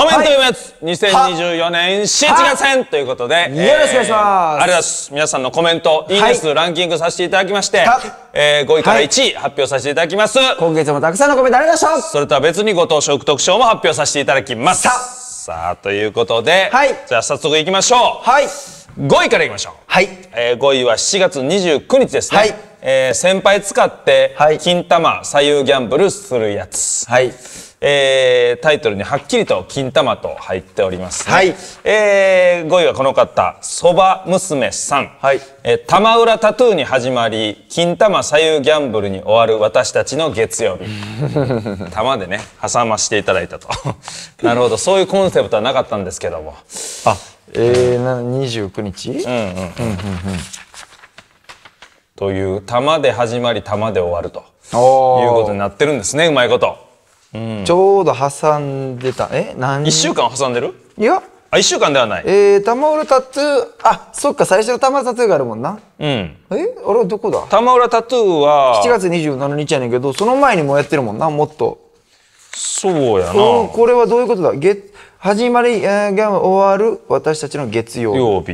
コメント読むやつ、はい、2024年7月編ということで、えー、よろしくお願いします。ありがとうございます。皆さんのコメント、いいです、ランキングさせていただきまして、えー、5位から1位発表させていただきます。今月もたくさんのコメントありがとうございました。それとは別にご当食特賞も発表させていただきます。さあ、ということで、はい、じゃあ早速いきましょう。はい。5位からいきましょう。はい。えー、5位は7月29日ですね。はい。えー、先輩使って、金玉、左右ギャンブルするやつ。はい。えー、タイトルにはっきりと金玉と入っております、ね、はい。えー、5位はこの方、そば娘さん。はい。えー、玉浦タトゥーに始まり、金玉左右ギャンブルに終わる私たちの月曜日。玉でね、挟ましていただいたと。なるほど、そういうコンセプトはなかったんですけども。あ、えー、な、29日うんうん。うんうんうんという、玉で始まり、玉で終わるということになってるんですね、うまいこと。ちょうど挟んでたえ何1週間挟んでるいやあ1週間ではないえー、タマウタトゥーあそっか最初のタマウラタトゥーがあるもんなうんえあれどこだタマウラタトゥーは7月27日やねんけどその前にもやってるもんなもっとそうやなこれはどういうことだ月始まり、えー、ム終わる私たちの月曜日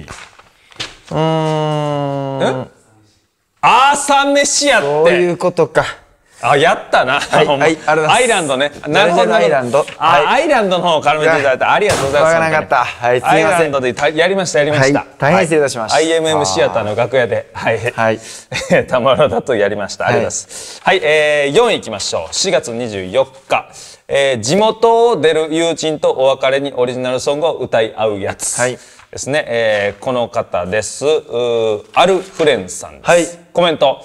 うんえ朝飯やってそういうことかあやったな、はい、はい、アイランドねなるほどアイランド、はい、アイランドの方を絡めていただいたありがとうございますなかった、はい、アイランドでやりましたやりました、はい、大変失礼いたしました、IMM シアターの楽屋ではい、はい、たまらだとやりましたありがとうございますはい、えー、4位いきましょう4月24日えー、地元を出る友人とお別れにオリジナルソングを歌い合うやつ。はい。ですね。えー、この方です。うアルフレンさんです。はい。コメント。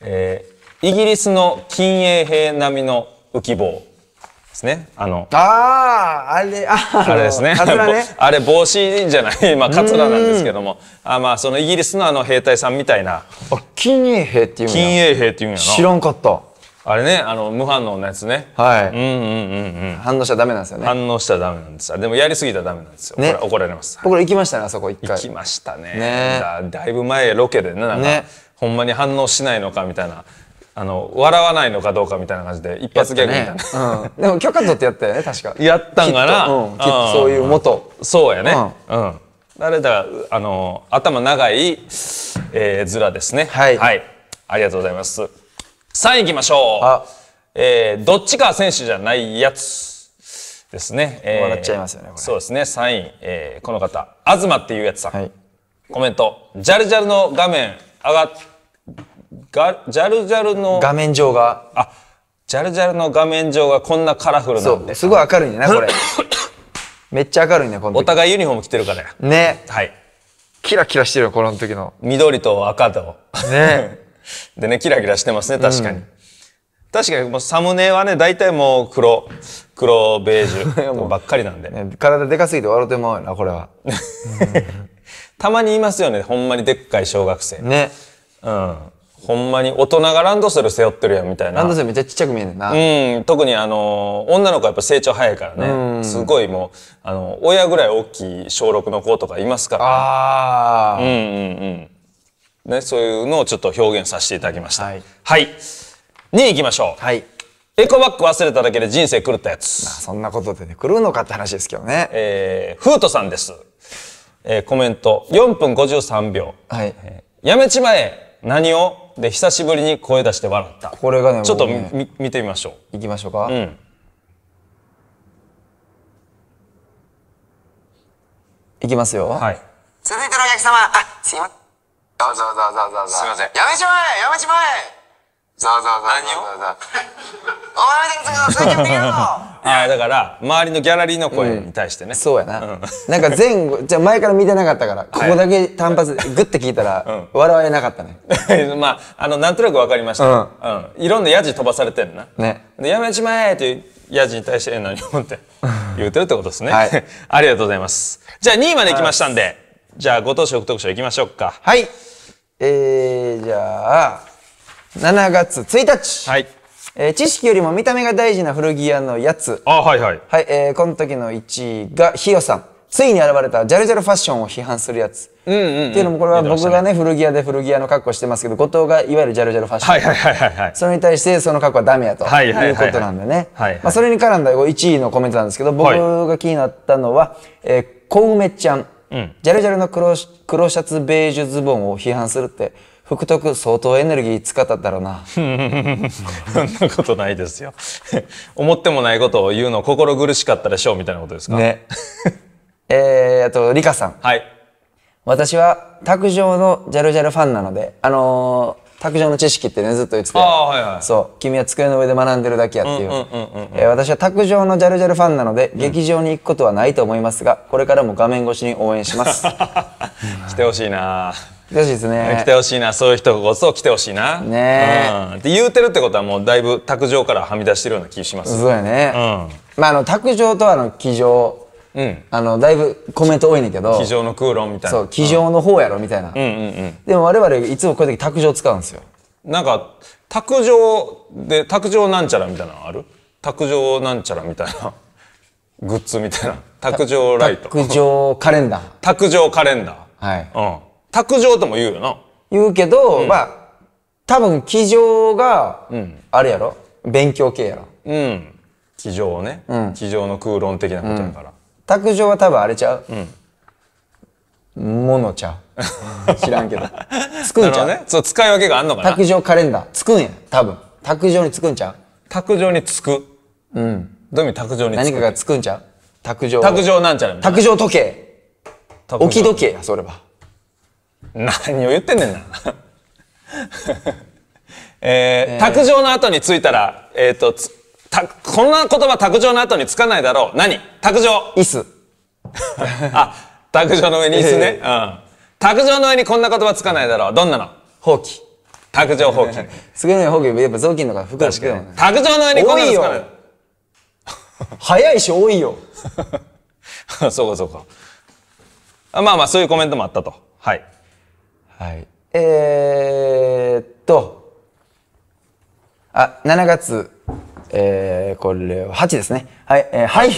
えー、イギリスの金衛兵並みの浮き棒ですね。あの。ああ、あれ、ああれですね。ねあれ 帽子じゃない、まあカツラなんですけども、あまあそのイギリスのあの兵隊さんみたいな。あ、近衛兵っていうの。衛兵っていうんやな。知らんかった。あれね、あの無反応のやつね。はい。うんうんうんうん。反応しちゃダメなんですよね。反応しちゃダメなんですよ。でもやりすぎたらダメなんですよ。ね、怒られます。僕ら行きましたね、あそこ一回。行きましたね。ねだ。だいぶ前ロケでね、なんか、ね、ほんまに反応しないのかみたいな。あの笑わないのかどうかみたいな感じで一発ギャグみたいな、ねうん、でも許可取ってやったよね確かやったんかなきっうん、っとそういう元、そうやねうん、誰だあの頭長い、えー、ズラですね、はい、はい、ありがとうございます3位いきましょうあ、えー、どっちか選手じゃないやつですね、えー、笑っちゃいますよねそうですね3位、えー、この方東っていうやつさん、はい、コメント「ジャルジャルの画面上がってがジャルジャルの画面上があジャルジャルの画面上がこんなカラフルなんでそうすごい明るいねなこれ めっちゃ明るいねこのお互いユニフォーム着てるからやねはいキラキラしてるよこの時の緑と赤とね でねキラキラしてますね確かに、うん、確かにもうサムネはね大体もう黒黒ベージュ ばっかりなんで、ね、体でかすぎて笑うてまうよなこれは たまにいますよねほんまにでっかい小学生ねうんほんまに大人がランドセル背負ってるやんみたいなランドセルめっちゃちっちゃく見えるなうん特にあの女の子やっぱ成長早いからねすごいもうあの親ぐらい大きい小6の子とかいますからああうんうんうんねそういうのをちょっと表現させていただきましたはい、はい、2行きましょうはいエコバッグ忘れただけで人生狂ったやつ。あ、そんなことでね、狂うのかって話ですけどね。えー、フートさんです。えー、コメント、4分53秒。はい。えー、やめちまえ何をで久しぶりに声出して笑ったこれがねちょっと、ね、み見てみましょういきましょうかうんいきますよはい続いてのお客様あすいませんどうぞどうぞどうぞすいませんやめちまえやめちまえざわざわ何をお前い。や、だから、周りのギャラリーの声に対してね。うん、そうやな。うん、なんか前後、じゃ、前から見てなかったから、ここだけ単発で、ぐって聞いたら、笑われなかったね。まあ、あの、なんとなくわかりました。うん、いろんなやじ飛ばされてるな。ね。で、やめちまえっていう。ヤジに対して日本って 言うてるってことですね。はい、ありがとうございます。じゃあ2位まで行きましたんで、じゃあご当所特賞行きましょうか。はい。えー、じゃあ、7月1日。はい。えー、知識よりも見た目が大事な古着屋のやつ。あ、はいはい。はい、えー、この時の1位が、ひよさん。ついに現れたジャルジャルファッションを批判するやつ。うんうん、うん、っていうのもこれは僕がね、古着屋で古着屋の格好してますけど後藤がいわゆるジャルジャルファッション、はいはいはいはい、それに対してその格好はダメやと、はい、はい、いうことなんでね、はいまあ、それに絡んだ1位のコメントなんですけど僕が気になったのは、はい、えー、小梅ちゃん、うん、ジャルジャルの黒黒シャツベージュズボンを批判するって福徳相当エネルギー使っただろうなそんなことないですよ 思ってもないことを言うの心苦しかったでしょうみたいなことですかねえー、あとリカさんはい私は卓上のジャルジャルファンなのであのー、卓上の知識ってねずっと言ってて、はいはい、そう君は机の上で学んでるだけやっていう私は卓上のジャルジャルファンなので、うん、劇場に行くことはないと思いますがこれからも画面越しに応援します 来てほしいな来てほしいですね来てほしいなそういう人こそ来てほしいなねえ、うん、言うてるってことはもうだいぶ卓上からはみ出してるような気しますそうやね、うん、まああの卓上とあの机上うん、あのだいぶコメント多いねんけど机上の空論みたいなそう机上の方やろみたいな、うんうんうんうん、でも我々いつもこういう時卓上使うんですよなんか卓上で卓上なんちゃらみたいなのある卓上なんちゃらみたいなグッズみたいな卓上ライト卓上カレンダー卓上カレンダーはい、うん卓上とも言うよな。言うけど、うん、まあ、多分、気上が、あれやろ勉強系やろ。うん。気上ね。うん。気上の空論的なことやから。卓上は多分あれちゃううん。ものちゃう。知らんけど。つくんちゃうね。そう、使い分けがあんのかな。卓上カレンダー。つくんや。多分。卓上につくんちゃう卓上につく。うん。どういう意味卓上につく何かがつくんちゃう卓上。卓上なんちゃら卓上時計。置き時計や、それは。何を言ってんねんなえー、えー、卓上の後についたら、えっ、ー、と、た、こんな言葉卓上の後につかないだろう。何卓上。椅子。あ、卓上の上に椅子ね、えー、うん。卓上の上にこんな言葉つかないだろう。どんなのほうき。卓上ほうき。すげえほやっぱ雑巾とか服だし、ね、卓上の上にこんなのつかない。早いし多いよ。そうかそうか。まあまあ、そういうコメントもあったと。はい。はい、えー、っとあ7月、えー、これは8ですねはい、えー、はい、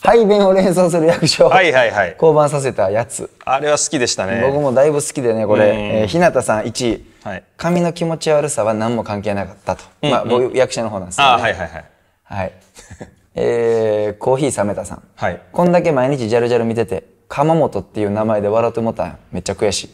排便を連想する役所を、はいはいはい、降板させたやつあれは好きでしたね僕もだいぶ好きでねこれ、えー、日向さん1位、はい、髪の気持ち悪さは何も関係なかったと、うんうん、まあ僕役者の方なんですけど、ね、あはいはいはいはいえー、コーヒー冷めたさん、はい、こんだけ毎日ジャルジャル見てて鎌本っていう名前で笑ってもたんめっちゃ悔し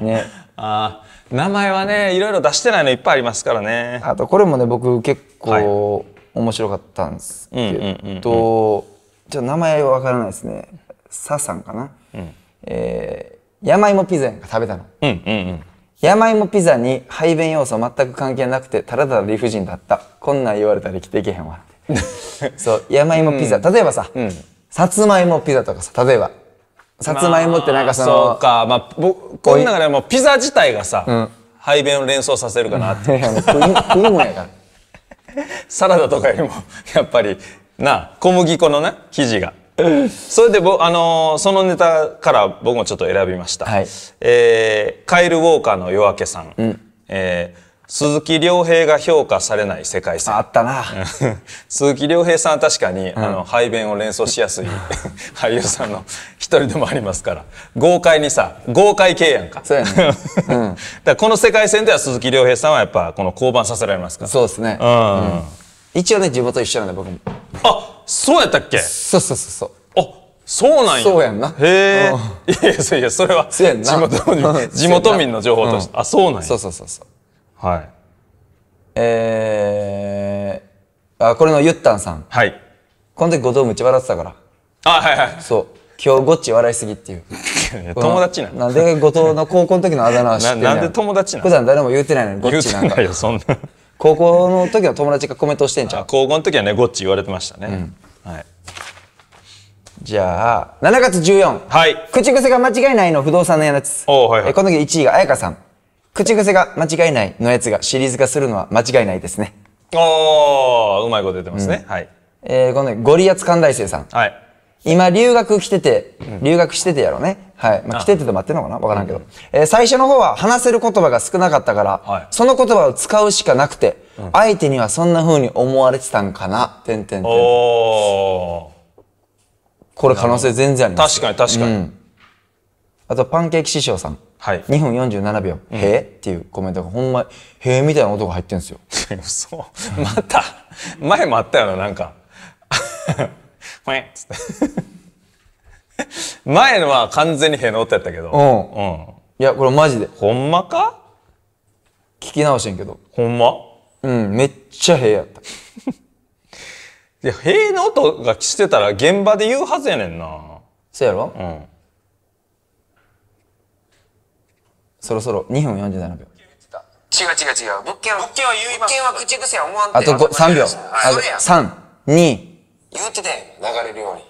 い ねあ名前はねいろいろ出してないのいっぱいありますからねあとこれもね僕結構面白かったんですけどちょっと名前わからないですねサさんかな、うん、えー、山芋ピザが食べたの、山芋ピザに排便要素全く関係なくてただただ理不尽だったこんなん言われたら生きていけへんわ そう山芋ピザ、うん、例えばさ、うん、さつまいもピザとかさ例えばさつまいもってなんかそのそうかまあ僕こう中でもピザ自体がさ、う排便を連想させるかなって食いもやからサラダとかよりもやっぱりな小麦粉のね生地がそれであのー、そのネタから僕もちょっと選びました、はい、えー、カイル・ウォーカーの「夜明けさん」うん、えー鈴木亮平が評価されない世界線あったな 鈴木亮平さんは確かに、うん、あの排便を連想しやすい 俳優さんの一人でもありますから豪快にさ豪快系やんかそうやね、うん、だこの世界線では鈴木亮平さんはやっぱこの降板させられますからそうですね、うん、うん、一応ね地元一緒なんで僕もあそうやったっけそうそうそうそうあそうなんや。そうやんな。へえ。いやいや、それは地元民の情報として。あ、そうなんや。そうそうそう。はい。えー、あ、これのゆったんさん。はい。この時後藤むち笑ってたから。あ、はいはい。そう。今日ごっち笑いすぎっていう。友達なんなんで後藤の高校の時のあだ名は知ってるなんで友達なの普段誰も言うてないのにごっちなんか。よ、そんな。高校の時の友達がコメントしてんじゃん。高校の時はね、ごっち言われてましたね。うん、はい。じゃあ、7月14。はい。口癖が間違いないの不動産のやつ。おはいはい。この時1位が彩香さん。口癖が間違いないのやつがシリーズ化するのは間違いないですね。おー、うまいこと出てますね。うん、はい。えー、この、ね、ゴリアツ寛大生さん。はい。今、留学来てて、留学しててやろうね。はい。まあ、来ててと待ってんのかなわからんけど。えー、最初の方は話せる言葉が少なかったから、はい、その言葉を使うしかなくて、うん、相手にはそんな風に思われてたんかな。てんてんてん。おこれ可能性全然あります。確かに確かに。あと、パンケーキ師匠さん。はい、2分47秒「へえ」っていうコメントがほんま「へえ」みたいな音が入ってるんですよ。そうまた前もあったよななんか「ふえっ」つって。前のは完全にへえの音やったけど。うん。うん。いや、これマジで。ほんまか聞き直してんけど。ほんまうん、めっちゃへえやった。いや、への音がしてたら現場で言うはずやねんな。そうやろうん。そろそろ2分47秒違う違う違う物件は物件は言います物件は口癖は思わんてあと5 3秒あと3 2言うてたや流れるように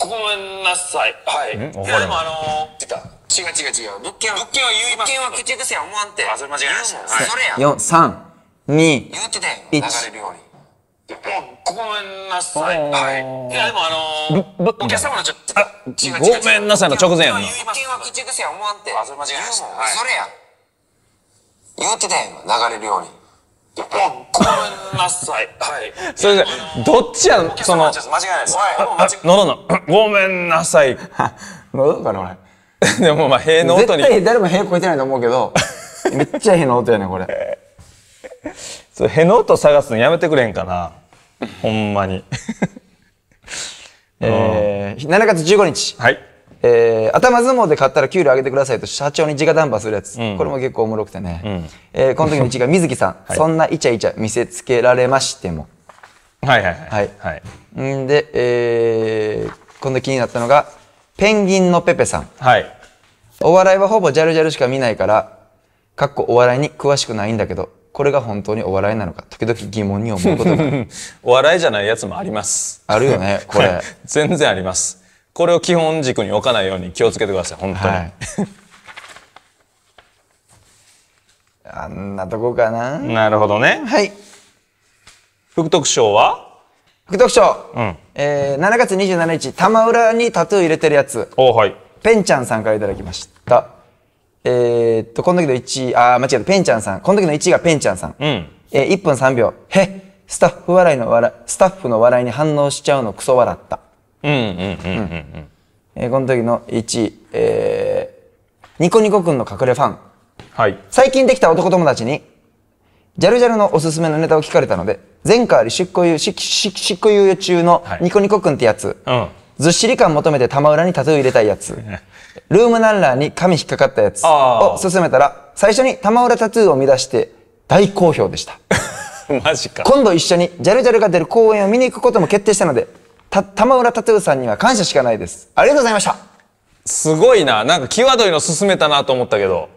ごめんなさいはいいやでもあのー、出た違う違う違う物件は物件は言います物件は口癖は思わんてあそれ間違いないでそれや4 3 2言うてたや流れるようにごめんなさい。はい。いや、でもあのー、お客様のちょっと、違う違うごめんなさいの直前やんな。言は口癖や思わんて。あ、それ間違いないではい、それや。言うてたやん、流れるように。ごめんなさい。はい。それで、どっちやん、その。間違いないです。はい。喉の、ごめんなさい。喉かな、俺。でもま塀の音に。絶対誰も塀超えてないと思うけど、めっちゃ塀の音やねん、これ。それ、平の音探すのやめてくれんかな。ほんまに。えー、7月15日。はい。えー、頭相撲で買ったら給料上げてくださいと社長に直談判するやつ、うん、これも結構おもろくてね、うん、えー、この時の1が水木さん はい、そんなイチャイチャ見せつけられましてもはいはいはい、はい、はい、んで、えー、今度気になったのがペンギンのペペさん、はい、お笑いはほぼジャルジャルしか見ないからかっこお笑いに詳しくないんだけどこれが本当にお笑いなのか時々疑問に思うことが お笑いじゃないやつもありますあるよね これ全然ありますこれを基本軸に置かないように気をつけてください本当に、はい、あんなとこかななるほどねはい副特賞は副特賞、うん、えー、7月27日玉浦にタトゥー入れてるやつおはいペンちゃんさんからいただきましたえー、っと、この時の1位、あ、間違えた、ペンちゃんさん。この時の1位がペンちゃんさん。うん。えー、1分3秒。へっ、スタッフ笑いの笑、スタッフの笑いに反応しちゃうのクソ笑った。うんうんうんうんえー、この時の1位、えー、ニコニコくんの隠れファン。はい。最近できた男友達に、ジャルジャルのおすすめのネタを聞かれたので、前回あり執行猶予中のニコニコくんってやつ、はいずっしり感求めて玉裏にタトゥー入れたいやつ。ルームランラーに髪引っかかったやつを勧めたら、最初に玉裏タトゥーを乱出して大好評でした。マジか。今度一緒にジャルジャルが出る公演を見に行くことも決定したので、た、玉浦タトゥーさんには感謝しかないです。ありがとうございました。すごいな。なんか際どいの進めたなと思ったけど、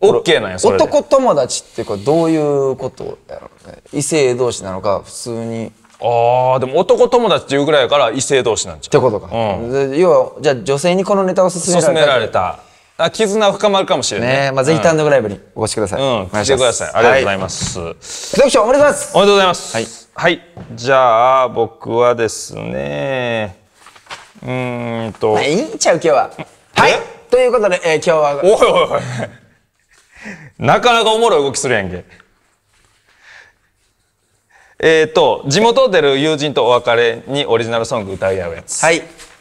オッケーなんや、それ男友達ってうか、どういうことやろうね。異性同士なのか、普通に。ああでも男友達っていうぐらいやから異性同士なんちゃうってことか、うん、要はじゃあ女性にこのネタを勧められた勧められたあ絆深まるかもしれないねまあ、ぜひ単独ライブにお越しください、うん、おてくださいありがとうございます読書、おめでとうございますおめでとうございますはい、はい、じゃあ僕はですねうんと、まあ、いいんちゃう今日ははいということで、えー、今日はおいおいおいなかなかおもろい動きするやんけえっ、ー、と地元を出る友人とお別れにオリジナルソング歌い合うやつはい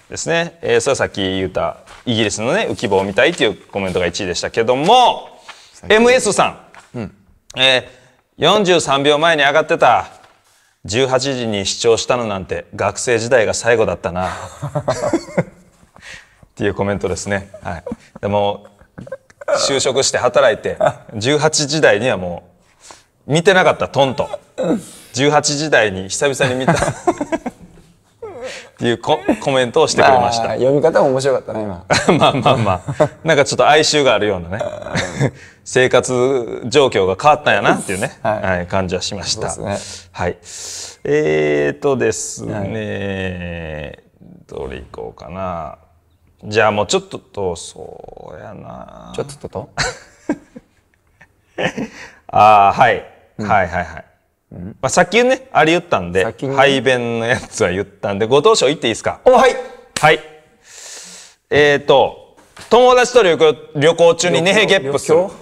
ですね、えー、それはさっき言ったイギリスのね浮き棒みたいというコメントが1位でしたけども MS さん、うん、えー、43秒前に上がってた18時に視聴したのなんて学生時代が最後だったな っていうコメントですね、はい、でも就職して働いて18時代にはもう見てなかったトントん。18時台に久々に見た っていうコメントをしてくれました、まあ、読み方も面白かったね今 まあまあまあなんかちょっと哀愁があるようなね生活状況が変わったんやなっていうね、はい、はい、感じはしました、ね、はいえー、っとですね、はい、どれいこうかなじゃあもうちょっととそうやなちょっとととああ、はい、うん、はいはいはいまあ、先ね、あれ言ったんで、排便のやつは言ったんで、ご当所言っていいですかお、はい。はい。えっ、ー、と、友達と旅行旅行中にネヘゲップする。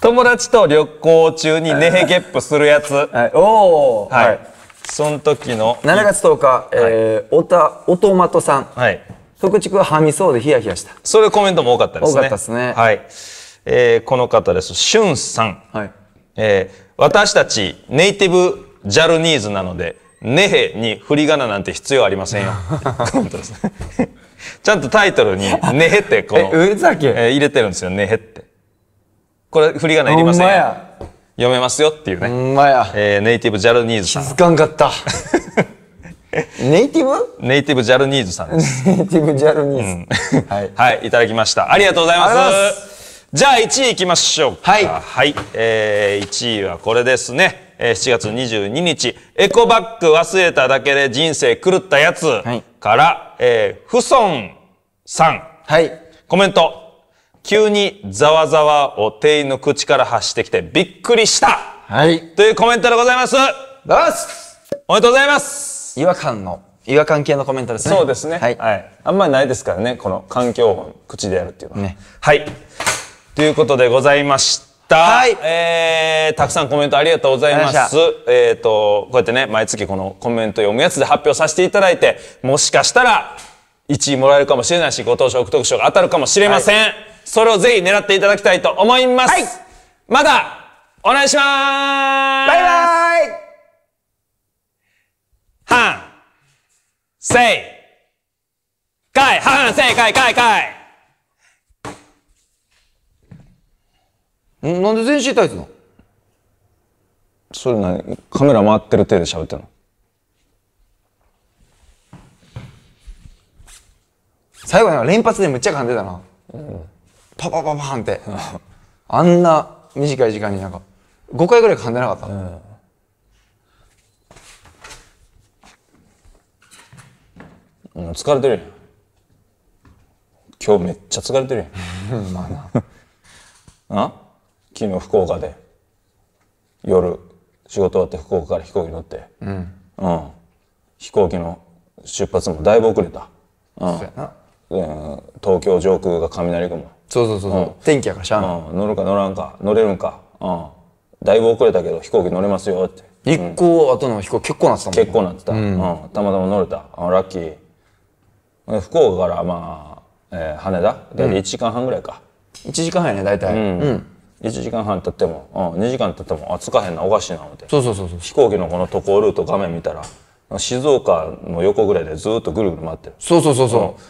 友達と旅行中にネヘゲップするやつ。はい、おー。はい。その時の。7月10日、はい、えー、おた、おとまとさん。はい。特地ははみそうでヒヤヒヤした。それコメントも多かったですね。多かったですね。はい。えー、この方です。しゅんさん。はい。えー私たちネイティブジャルニーズなので、ネヘに振り仮名なんて必要ありませんよ。ちゃんとタイトルに、ネ ヘってこう、え、入れてるんですよ、ネヘって。これ、振り仮名いりませんよ。読めますよっていうね。まや。えー、ネイティブジャルニーズさん。気づかんかった。ネイティブネイティブジャルニーズさんです。ネイティブジャルニーズ。うん、はい。はい、いただきました。ありがとうございます。じゃあ1位いきましょうはい、はいえー、1位はこれですね、えー、7月22日「エコバッグ忘れただけで人生狂ったやつ」から、はい、えー、フソさん、はい、コメント「急にざわざわを店員の口から発してきてびっくりした」はい、というコメントでございます。どうすおめでとうございます違和感の違和感系のコメントですね。そうですね。はい。はい、あんまりないですからね、この環境音、口でやるっていうのは。ね。はい。ということでございました。はい。えー、たくさんコメントありがとうございます。えっ、ー、と、こうやってね、毎月このコメント読むやつで発表させていただいて、もしかしたら、1位もらえるかもしれないし、ご当所、奥特賞が当たるかもしれません、はい。それをぜひ狙っていただきたいと思います。はい、まだ、お願いしまーすバイバイはん、せい、かい、はん、せい、かい、かい、かい。なんで全身タイツのそれ何カメラ回ってる手で喋ってんの最後連発でめっちゃ噛んでたな、うん、パパパパンってあんな短い時間になんか5回ぐらい噛んでなかった、うん、う疲れてる今日めっちゃ疲れてるやんまあな あ昨日福岡で夜仕事終わって福岡から飛行機乗って、うん、うん、飛行機の出発もだいぶ遅れた、うん、そうやな、ん、東京上空が雷雲そうそうそうそう、うん、天気やからしゃあ、うん、乗るか乗らんか乗れるんか、うん、だいぶ遅れたけど飛行機乗れますよって一行後の飛行結構なってたもん結構なってた、うん、うん、たまたま乗れたあラッキー福岡からまあ、えー、羽田で1時間半ぐらいか、うん、1時間半やね大体うん、うん1時間半経っても、うん、2時間経ってもあつかへんなおかしいな思ってそうそうそうそう飛行機のこの渡航ルート画面見たら静岡の横ぐらいでずっとぐるぐる回ってるそうそうそうそう、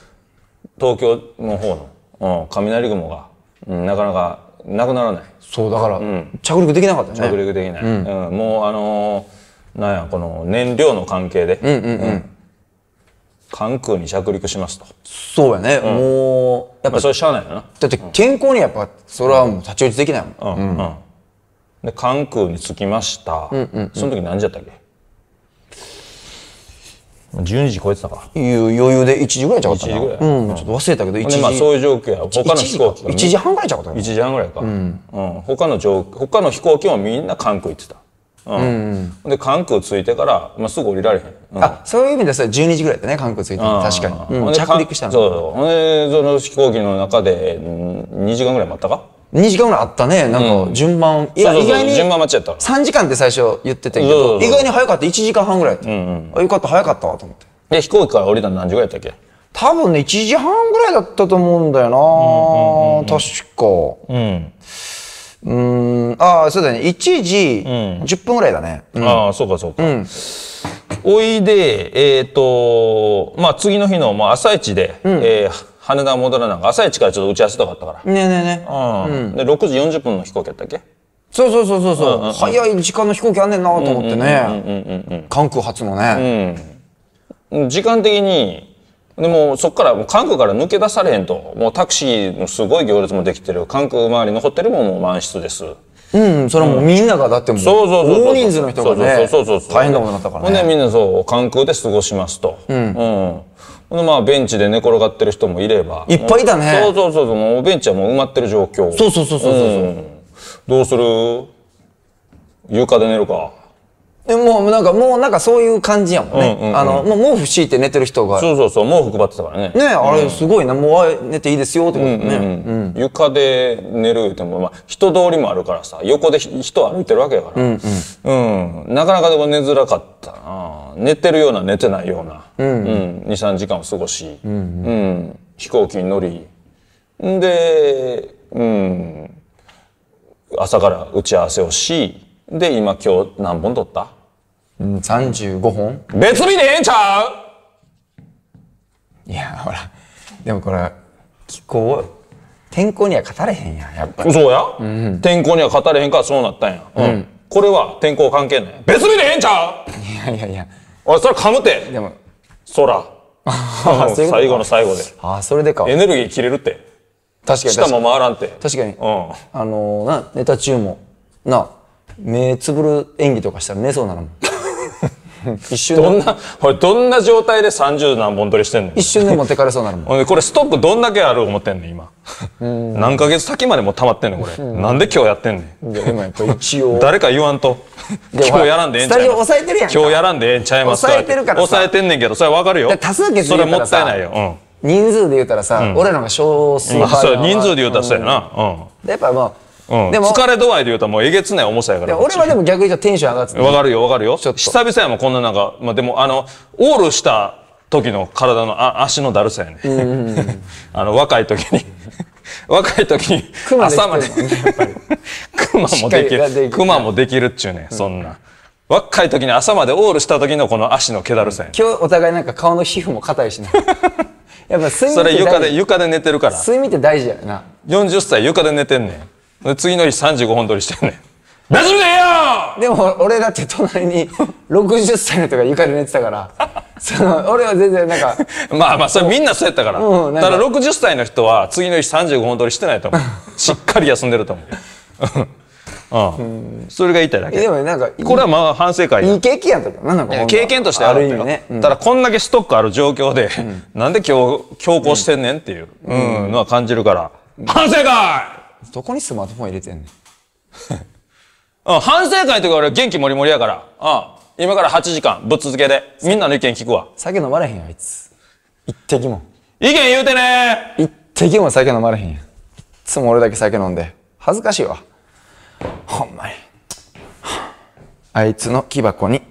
東京の方の、うん、雷雲が、うん、なかなかなくならないそうだから、うん、着陸できなかったね着陸できない、うん、うん、もうあのー、なんやこの燃料の関係でうんうんうん、うん関空に着陸しますとそうやね、うん、もうやっぱ、それしゃあないよなだって健康にやっぱそれはもう立ち打ちできないもん、うんうん、うん、で関空に着きました、うんうんうん、その時何時やったっけ12時超えてたかいう余裕で1時ぐらいちゃうかったな1時ぐらい、うん、ちょっと忘れたけど1時まあそういう状況や他の飛行機1時 ,1 時半ぐらいちゃうかったか1時半ぐらいか、うんうん、他の他の飛行機もみんな関空行ってたうん、うん、で関空着いてから、まあ、すぐ降りられへん、うん、あそういう意味では12時ぐらいだね関空着いて確かに、うん、着陸したんだそうほんでその飛行機の中で2時間ぐらい待ったか2時間ぐらいあったねなんか順番、うん、いや意外に順番待ちやった3時間って最初言ってたけど意外に早かった1時間半ぐらい、うんうん、よかった早かったと思ってで飛行機から降りたの何時ぐらいやったっけ多分ね1時半ぐらいだったと思うんだよな、うんうんうんうん、確かうんうんああそうだね1時10分ぐらいだね、うん、ああそうかそうか、うん、おいでえっ、ー、とまあ次の日の、まあ、朝一で、うん、えー、羽田戻らないか朝一からちょっと打ち合わせたかったからねえねえねうん、で6時40分の飛行機やったっけそうそうそうそうそう、うんうん、早い時間の飛行機あんねんなと思ってねうううんんん関空発のね、うん、時間的にでもそこからもう関空から抜け出されへんともうタクシーのすごい行列もできてる関空周りのホテルももう満室です。うんそれはもうみんながだってもう大人数の人がね大変なことになったからね。ほんでみんなそう関空で過ごしますと。うん、うんまあベンチで寝転がってる人もいればいっぱいだねそうそうそうもうベンチはもう埋まってる状況そうそうそうそうそう、うん、どうする床で寝るかもうなんかもうなんかそういう感じやもんね、うんうんうん、あのもう毛布敷いて寝てる人がそうそうそう毛布配ってたからねねあれすごいな、うん、もう寝ていいですよってことね、うんうんうん、床で寝るっても、まあ、人通りもあるからさ横で人歩いてるわけやから、うんうんうん、なかなかでも寝づらかったな寝てるような寝てないような、うんうん23時間を過ごし、うん、うん、飛行機に乗りんで、うん、朝から打ち合わせをしで今今日何本撮ったうん、35本別日でええんちゃういや、ほら、でもこれ、気候、天候には勝たれへんややっぱり。そうや、うん、天候には勝たれへんからそうなったんや。うん。うん、これは天候関係ない。別日でええんちゃういやいやいや。おい、それ噛むて。でも。空。最後の最後で。あ、それでか。エネルギー切れるって。確かに。下も回らんって。確かに。うん。あのー、な、ネタ中も、な、目つぶる演技とかしたら寝そうなのもん。一瞬どんな、これどんな状態で30何本取りしてんの一瞬で持ってかれそうなるもん。これストップどんだけある思ってんの今。何ヶ月先までも溜まってんのこれ。なんで今日やってんねん。やっぱ一応。誰か言わんと。今日やらんでええんちゃいます抑えてるやん今日やらんでええんちゃいます抑えてるから抑えてんねんけど、それわかるよ。多数決それもったいないよ。人数で言うたらさ、俺らが少数人数で言うたらそうやな。やっぱもう、でも疲れ度合いで言うともうえげつない重さやから。俺はでも逆にテンション上がってた。わかるよ、わかるよ。久々やもん、こんななんか、まあでもあの、オールした時の体のあ足のだるさやね。ん あの、若い時に 若い時に朝まで 熊もできる熊もできるっちゅうね、うん、そんな若い時に朝までオールした時のこの足の毛だるさや、ね、今日お互いなんか顔の皮膚も硬いしなやっぱ睡眠それ床で床で寝てるから睡眠って大事やな40歳床で寝てんねんで次の日35本撮りしてんねん丈夫だよでも俺だって隣に60歳の人が床で寝てたからその俺は全然なんか まあまあそれみんなそうやったから、うん、だから60歳の人は次の日35本撮りしてないと思う しっかり休んでると思う うん、うん、それが言いたいだけでもなんかこれはまあ反省会いい経験やったけどなんか経験としてあるんだよ、ねうん、ただこんだけストックある状況で、うん、なんで強強行してんねんっていう、のは感じるから、反省会どこにスマートフォン入れてんねん。う ん、反省会とか俺元気もりもりやから。今から8時間、ぶっ続けで。みんなの意見聞くわ。酒飲まれへんあいつ。一滴も。意見言うてね一滴も酒飲まれへんやん。いつも俺だけ酒飲んで。恥ずかしいわ。ほんまに。あいつの木箱に。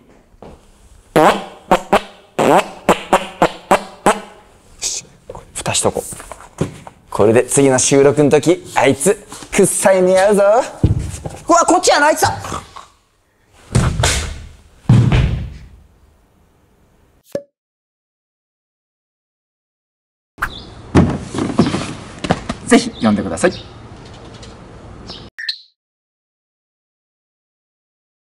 蓋しとこう。これで次の収録の時、あいつくっさい似合うぞうわこっちやなあいつだぜひ読んでください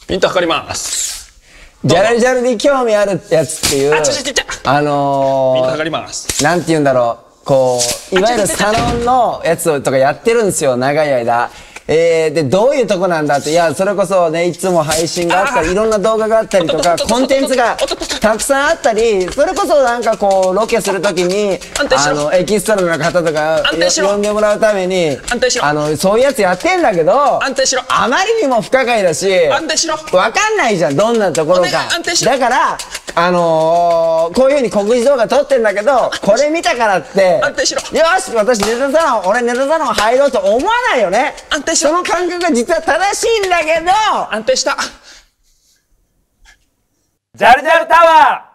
ピント測りますジャルジャルに興味あるやつっていうあちちちちあのー、ピント測りますなんて言うんだろうこういわゆるサロンのやつとかやってるんですよ長い間えー、で、どういうとこなんだって、いや、それこそね、いつも配信があったり、いろんな動画があったりとか、コンテンツがたくさんあったり、それこそなんかこう、ロケするときに、あの、エキストラの方とか、呼んでもらうために、あの、そういうやつやってんだけど、あまりにも不可解だし、わかんないじゃん、どんなところか。だから、あのー、こういうふうに告示動画撮ってんだけど、これ見たからって、よし、私ネタサロン、俺ネタサロン入ろうと思わないよね。安定その感覚が実は正しいんだけど安定したジャルジャルタワー